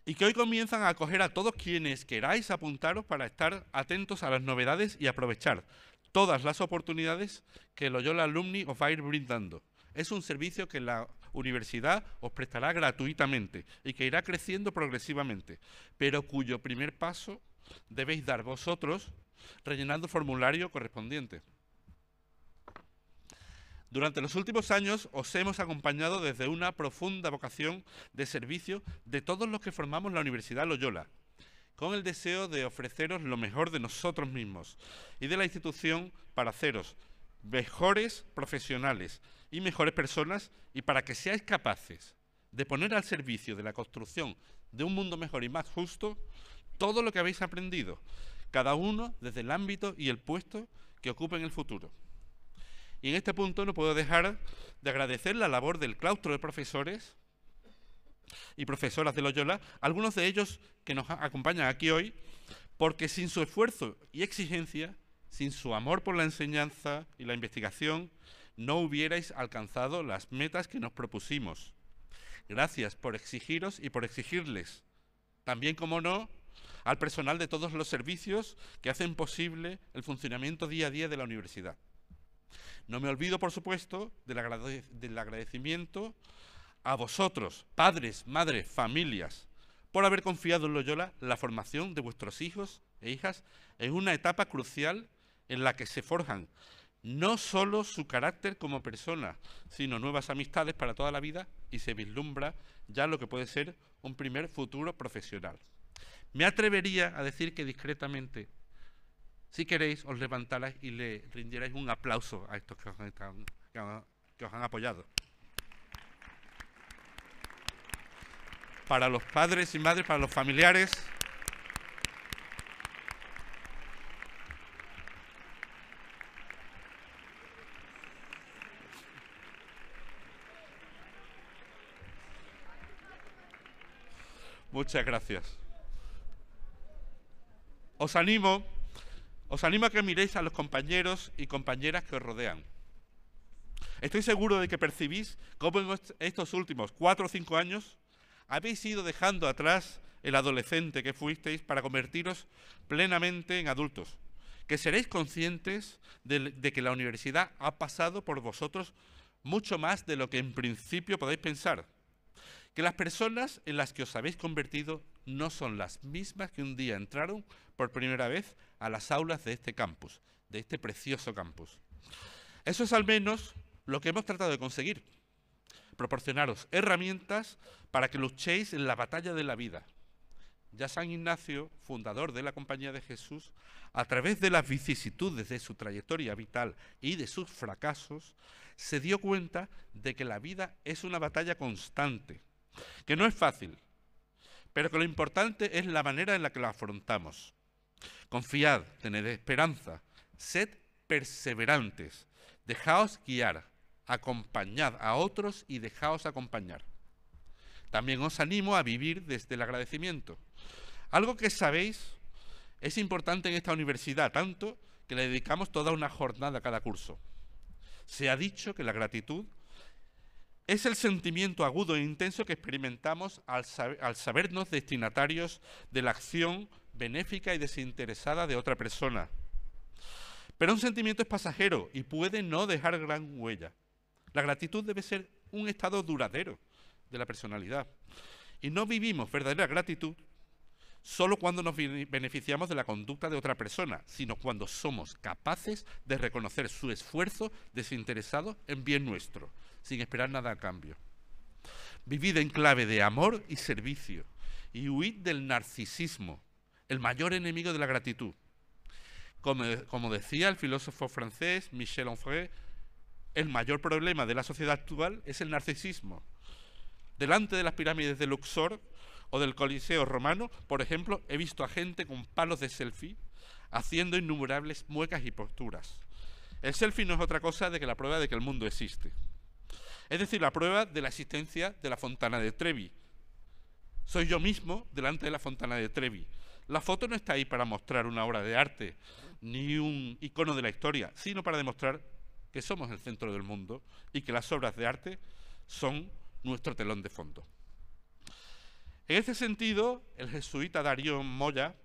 y que hoy comienzan a acoger a todos quienes queráis apuntaros para estar atentos a las novedades y aprovechar todas las oportunidades que Loyola Alumni os va a ir brindando. Es un servicio que la universidad os prestará gratuitamente y que irá creciendo progresivamente, pero cuyo primer paso debéis dar vosotros rellenando el formulario correspondiente. Durante los últimos años os hemos acompañado desde una profunda vocación de servicio de todos los que formamos la Universidad Loyola, con el deseo de ofreceros lo mejor de nosotros mismos y de la institución para haceros mejores profesionales y mejores personas y para que seáis capaces de poner al servicio de la construcción de un mundo mejor y más justo todo lo que habéis aprendido, cada uno desde el ámbito y el puesto que ocupe en el futuro. Y en este punto no puedo dejar de agradecer la labor del claustro de profesores y profesoras de Loyola, algunos de ellos que nos acompañan aquí hoy, porque sin su esfuerzo y exigencia, sin su amor por la enseñanza y la investigación, no hubierais alcanzado las metas que nos propusimos. Gracias por exigiros y por exigirles. También, como no, al personal de todos los servicios que hacen posible el funcionamiento día a día de la universidad. No me olvido, por supuesto, del, del agradecimiento a vosotros, padres, madres, familias, por haber confiado en Loyola la formación de vuestros hijos e hijas en una etapa crucial en la que se forjan no solo su carácter como persona, sino nuevas amistades para toda la vida y se vislumbra ya lo que puede ser un primer futuro profesional. Me atrevería a decir que discretamente si queréis, os levantaréis y le rindierais un aplauso a estos que os han apoyado. Para los padres y madres, para los familiares. Muchas gracias. Os animo os animo a que miréis a los compañeros y compañeras que os rodean. Estoy seguro de que percibís cómo en estos últimos cuatro o cinco años habéis ido dejando atrás el adolescente que fuisteis para convertiros plenamente en adultos, que seréis conscientes de, de, que la universidad ha pasado por vosotros mucho más de lo que en principio podéis pensar que las personas en las que os habéis convertido no son las mismas que un día entraron por primera vez a las aulas de este campus, de este precioso campus. Eso es al menos lo que hemos tratado de conseguir, proporcionaros herramientas para que luchéis en la batalla de la vida. Ya San Ignacio, fundador de la Compañía de Jesús, a través de las vicisitudes de su trayectoria vital y de sus fracasos, se dio cuenta de que la vida es una batalla constante que no es fácil, pero que lo importante es la manera en la que lo afrontamos. Confiad, tened esperanza, sed perseverantes, dejaos guiar, acompañad a otros y dejaos acompañar. También os animo a vivir desde el agradecimiento. Algo que sabéis es importante en esta universidad, tanto que le dedicamos toda una jornada a cada curso. Se ha dicho que la gratitud es el sentimiento agudo e intenso que experimentamos al, al, sabernos destinatarios de la acción benéfica y desinteresada de otra persona. Pero un sentimiento es pasajero y puede no dejar gran huella. La gratitud debe ser un estado duradero de la personalidad. Y no vivimos verdadera gratitud solo cuando nos beneficiamos de la conducta de otra persona, sino cuando somos capaces de reconocer su esfuerzo desinteresado en bien nuestro, sin esperar nada a cambio. Vivid en clave de amor y servicio y huid del narcisismo, el mayor enemigo de la gratitud. Como, como decía el filósofo francés Michel Onfray, el mayor problema de la sociedad actual es el narcisismo. Delante de las pirámides de Luxor o del Coliseo romano, por ejemplo, he visto a gente con palos de selfie haciendo innumerables muecas y posturas. El selfie no es otra cosa de que la prueba de que el mundo existe. Es decir, la prueba de la existencia de la Fontana de Trevi. Soy yo mismo delante de la Fontana de Trevi. La foto no está ahí para mostrar una obra de arte ni un icono de la historia, sino para demostrar que somos el centro del mundo y que las obras de arte son nuestro telón de fondo. En este sentido, el jesuita Darío Moya,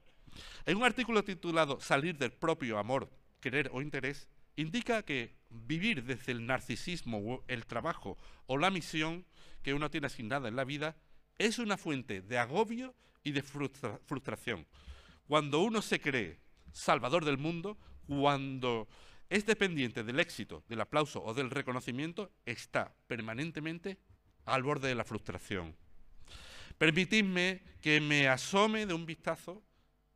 en un artículo titulado Salir del propio amor, querer o interés, indica que vivir desde el narcisismo, o el trabajo o la misión que uno tiene asignada en la vida es una fuente de agobio y de frustración. Cuando uno se cree salvador del mundo, cuando es dependiente del éxito, del aplauso o del reconocimiento, está permanentemente al borde de la frustración. Permitidme que me asome de un vistazo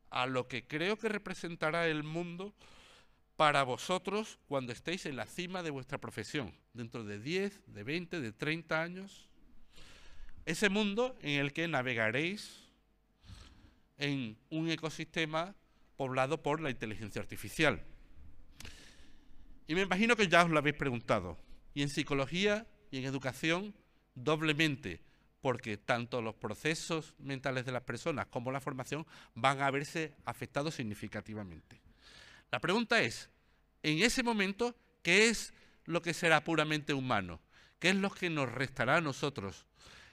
a lo que creo que representará el mundo para vosotros cuando estéis en la cima de vuestra profesión, dentro de 10, de 20, de 30 años. Ese mundo en el que navegaréis en un ecosistema poblado por la inteligencia artificial. Y me imagino que ya os lo habéis preguntado. Y en psicología y en educación doblemente, porque tanto los procesos mentales de las personas como la formación van a verse afectados significativamente. La pregunta es, en ese momento, ¿qué es lo que será puramente humano? ¿Qué es lo que nos restará a nosotros?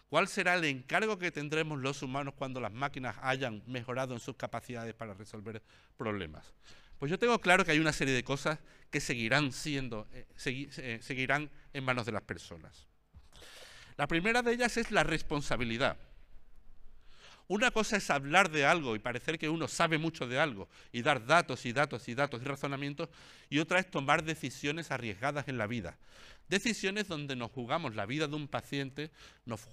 ¿Cuál será el encargo que tendremos los humanos cuando las máquinas hayan mejorado en sus capacidades para resolver problemas? Pues yo tengo claro que hay una serie de cosas que seguirán siendo, eh, eh, seguirán en manos de las personas. La primera de ellas es la responsabilidad. Una cosa es hablar de algo y parecer que uno sabe mucho de algo y dar datos y datos y datos y razonamientos, y otra es tomar decisiones arriesgadas en la vida. Decisiones donde nos jugamos la vida de un paciente, nos,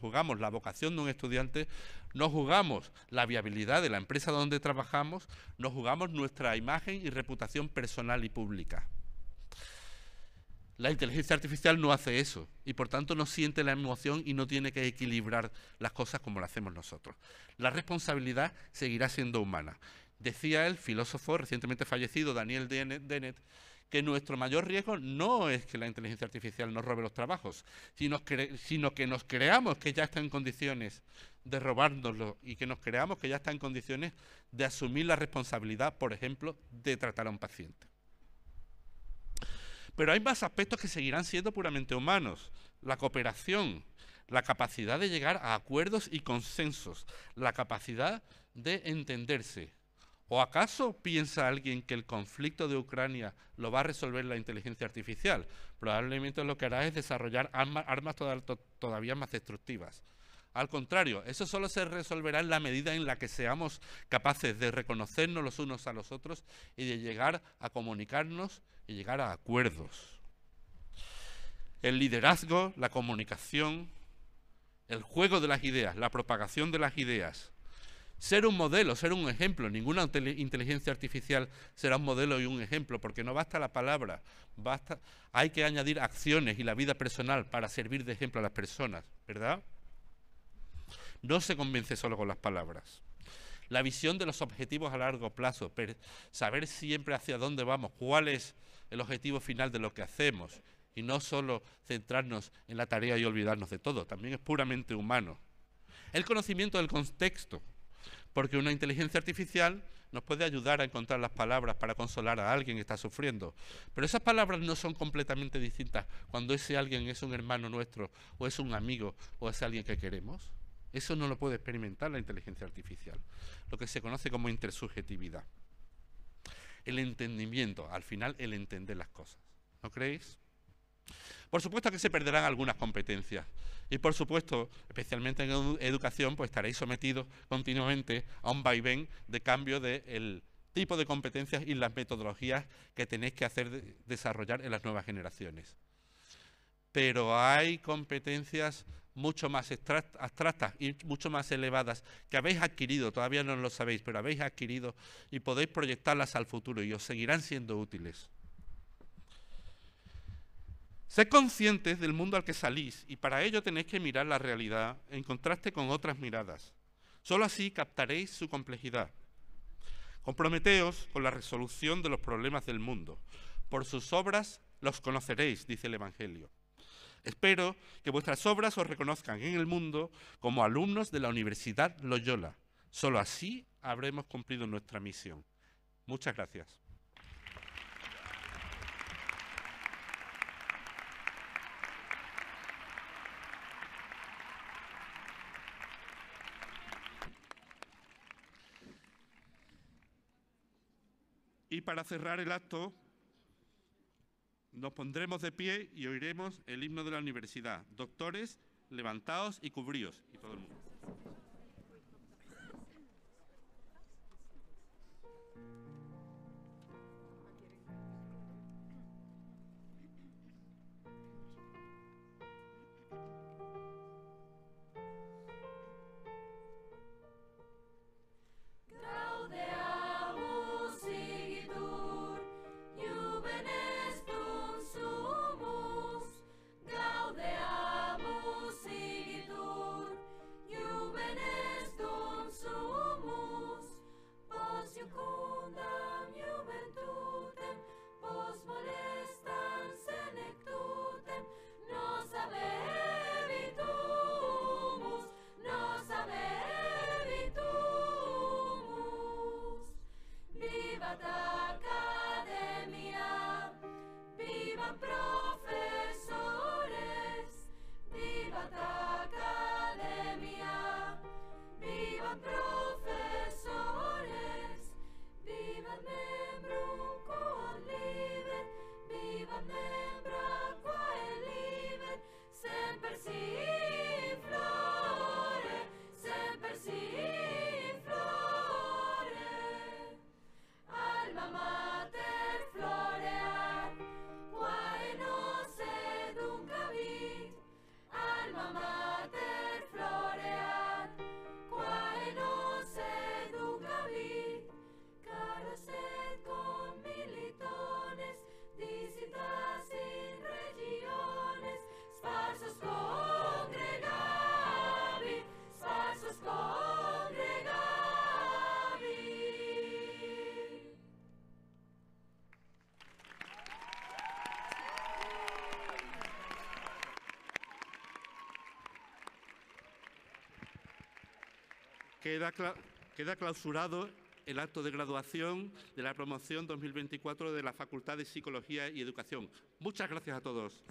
jugamos la vocación de un estudiante, nos jugamos la viabilidad de la empresa donde trabajamos, nos jugamos nuestra imagen y reputación personal y pública. La inteligencia artificial no hace eso y por tanto no siente la emoción y no tiene que equilibrar las cosas como lo hacemos nosotros. La responsabilidad seguirá siendo humana. Decía el filósofo recientemente fallecido Daniel Dennett que nuestro mayor riesgo no es que la inteligencia artificial nos robe los trabajos, sino, que nos creamos que ya está en condiciones de robárnoslo y que nos creamos que ya está en condiciones de asumir la responsabilidad, por ejemplo, de tratar a un paciente. Pero hay más aspectos que seguirán siendo puramente humanos. La cooperación, la capacidad de llegar a acuerdos y consensos, la capacidad de entenderse. ¿O acaso piensa alguien que el conflicto de Ucrania lo va a resolver la inteligencia artificial? Probablemente lo que hará es desarrollar armas, todavía más destructivas. Al contrario, eso solo se resolverá en la medida en la que seamos capaces de reconocernos los unos a los otros y de llegar a comunicarnos y llegar a acuerdos. El liderazgo, la comunicación, el juego de las ideas, la propagación de las ideas. Ser un modelo, ser un ejemplo. Ninguna inteligencia artificial será un modelo y un ejemplo, porque no basta la palabra, basta, hay que añadir acciones y la vida personal para servir de ejemplo a las personas, ¿verdad? No se convence solo con las palabras. La visión de los objetivos a largo plazo, saber siempre hacia dónde vamos, cuáles el objetivo final de lo que hacemos y no solo centrarnos en la tarea y olvidarnos de todo, también es puramente humano. El conocimiento del contexto, porque una inteligencia artificial nos puede ayudar a encontrar las palabras para consolar a alguien que está sufriendo, pero esas palabras no son completamente distintas cuando ese alguien es un hermano nuestro o es un amigo o es alguien que queremos. Eso no lo puede experimentar la inteligencia artificial, lo que se conoce como intersubjetividad el entendimiento, al final el entender las cosas. ¿No creéis? Por supuesto que se perderán algunas competencias y por supuesto, especialmente en educación, pues estaréis sometidos continuamente a un vaivén de cambio del tipo de competencias y las metodologías que tenéis que hacer desarrollar en las nuevas generaciones. Pero hay competencias mucho más abstractas y mucho más elevadas que habéis adquirido, todavía no lo sabéis, pero habéis adquirido y podéis proyectarlas al futuro y os seguirán siendo útiles. Sed conscientes del mundo al que salís y para ello tenéis que mirar la realidad en contraste con otras miradas. Solo así captaréis su complejidad. Comprometeos con la resolución de los problemas del mundo. Por sus obras los conoceréis, dice el Evangelio. Espero que vuestras obras os reconozcan en el mundo como alumnos de la Universidad Loyola. Solo así habremos cumplido nuestra misión. Muchas gracias. Y para cerrar el acto, nos pondremos de pie y oiremos el himno de la universidad. Doctores, levantados y cubríos. Y queda, clausurado el acto de graduación de la promoción 2024 de la Facultad de Psicología y Educación. Muchas gracias a todos.